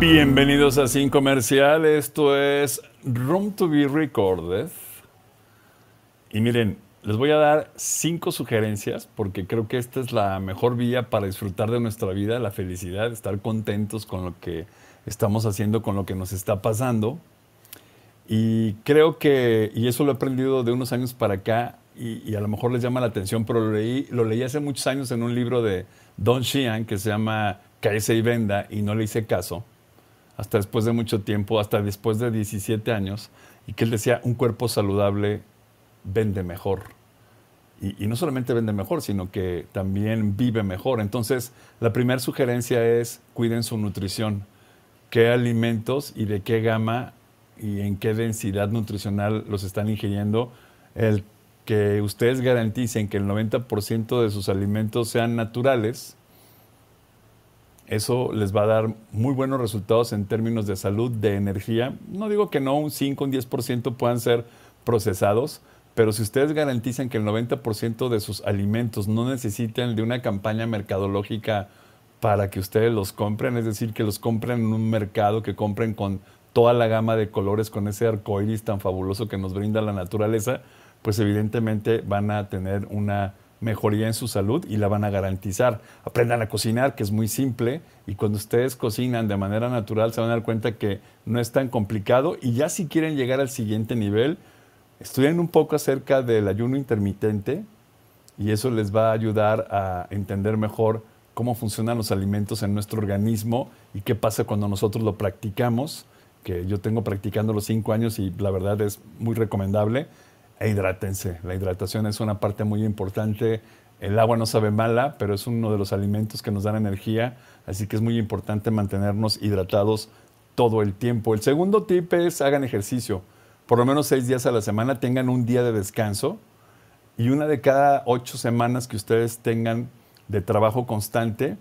Bienvenidos a Sin Comercial, esto es Room to be Recorded. Y miren, les voy a dar cinco sugerencias porque creo que esta es la mejor vía para disfrutar de nuestra vida, la felicidad, estar contentos con lo que estamos haciendo, con lo que nos está pasando. Y creo que, y eso lo he aprendido de unos años para acá, y, a lo mejor les llama la atención, pero lo leí, lo leí hace muchos años en un libro de Don Sheehan que se llama Caese y Venda, y no le hice caso hasta después de mucho tiempo, hasta después de 17 años, y que él decía, un cuerpo saludable vende mejor. Y, no solamente vende mejor, sino que también vive mejor. Entonces, la primera sugerencia es, cuiden su nutrición, qué alimentos y de qué gama y en qué densidad nutricional los están ingiriendo. El que ustedes garanticen que el 90% de sus alimentos sean naturales, eso les va a dar muy buenos resultados en términos de salud, de energía. No digo que no, un 5, un 10% puedan ser procesados, pero si ustedes garantizan que el 90% de sus alimentos no necesiten de una campaña mercadológica para que ustedes los compren, es decir, que los compren en un mercado, que compren con toda la gama de colores, con ese arco tan fabuloso que nos brinda la naturaleza, pues evidentemente van a tener una mejoría en su salud y la van a garantizar. Aprendan a cocinar, que es muy simple, y cuando ustedes cocinan de manera natural se van a dar cuenta que no es tan complicado y ya si quieren llegar al siguiente nivel, estudien un poco acerca del ayuno intermitente y eso les va a ayudar a entender mejor cómo funcionan los alimentos en nuestro organismo y qué pasa cuando nosotros lo practicamos, que yo tengo practicando los cinco años y la verdad es muy recomendable e hidrátense. La hidratación es una parte muy importante. El agua no sabe mala, pero es uno de los alimentos que nos dan energía, así que es muy importante mantenernos hidratados todo el tiempo. El segundo tip es hagan ejercicio. Por lo menos seis días a la semana tengan un día de descanso y una de cada ocho semanas que ustedes tengan de trabajo constante,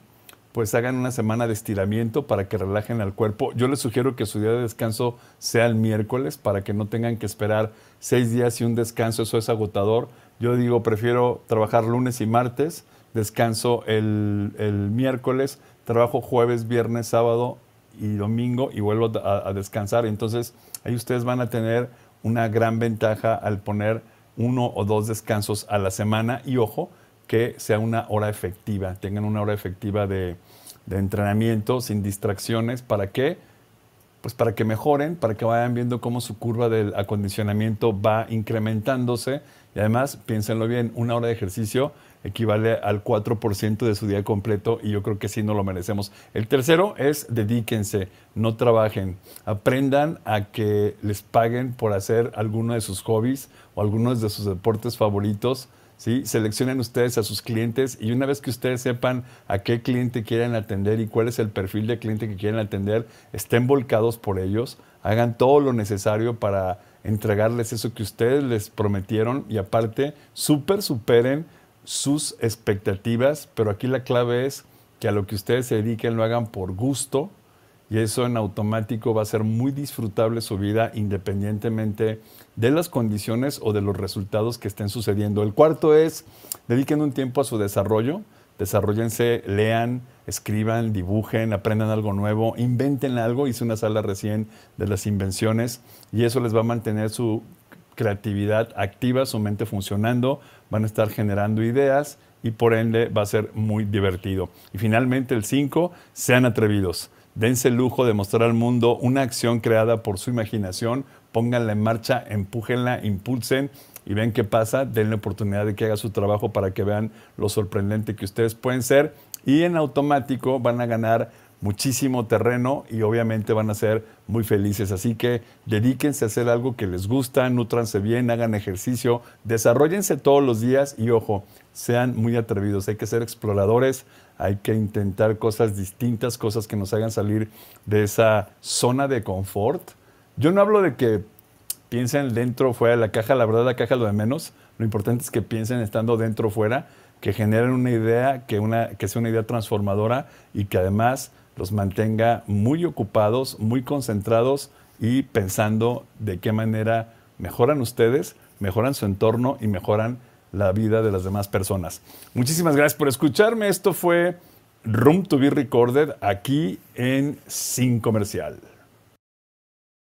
pues hagan una semana de estiramiento para que relajen al cuerpo. Yo les sugiero que su día de descanso sea el miércoles para que no tengan que esperar seis días y un descanso, eso es agotador. Yo digo, prefiero trabajar lunes y martes, descanso el, miércoles, trabajo jueves, viernes, sábado y domingo y vuelvo a descansar. Entonces ahí ustedes van a tener una gran ventaja al poner uno o dos descansos a la semana y ojo, que sea una hora efectiva, tengan una hora efectiva de, entrenamiento sin distracciones. ¿Para qué? Pues para que mejoren, para que vayan viendo cómo su curva del acondicionamiento va incrementándose. Y además, piénsenlo bien, una hora de ejercicio equivale al 4% de su día completo y yo creo que sí no lo merecemos. El tercero es dedíquense, no trabajen, aprendan a que les paguen por hacer alguno de sus hobbies o algunos de sus deportes favoritos Seleccionen ustedes a sus clientes y una vez que ustedes sepan a qué cliente quieren atender y cuál es el perfil de cliente que quieren atender, estén volcados por ellos, hagan todo lo necesario para entregarles eso que ustedes les prometieron y aparte super superen sus expectativas, pero aquí la clave es que a lo que ustedes se dediquen lo hagan por gusto, y eso en automático va a ser muy disfrutable su vida independientemente de las condiciones o de los resultados que estén sucediendo. El cuarto es, dediquen un tiempo a su desarrollo, desarrollense, lean, escriban, dibujen, aprendan algo nuevo, inventen algo. Hice una sala recién de las invenciones y eso les va a mantener su creatividad activa, su mente funcionando, van a estar generando ideas y por ende va a ser muy divertido. Y finalmente el cinco, sean atrevidos Dense el lujo de mostrar al mundo una acción creada por su imaginación, pónganla en marcha, empújenla, impulsen y ven qué pasa, denle oportunidad de que haga su trabajo para que vean lo sorprendente que ustedes pueden ser y en automático van a ganar muchísimo terreno y obviamente van a ser muy felices. Así que dedíquense a hacer algo que les gusta, nutranse bien, hagan ejercicio, desarrollense todos los días y ojo, sean muy atrevidos. Hay que ser exploradores, hay que intentar cosas distintas, cosas que nos hagan salir de esa zona de confort. Yo no hablo de que piensen dentro o fuera de la caja, la verdad la caja es lo de menos. Lo importante es que piensen estando dentro o fuera, que generen una idea, que, una, que sea una idea transformadora y que además los mantenga muy ocupados, muy concentrados y pensando de qué manera mejoran ustedes, mejoran su entorno y mejoran la vida de las demás personas. Muchísimas gracias por escucharme. Esto fue Room to be Recorded aquí en Sin Comercial.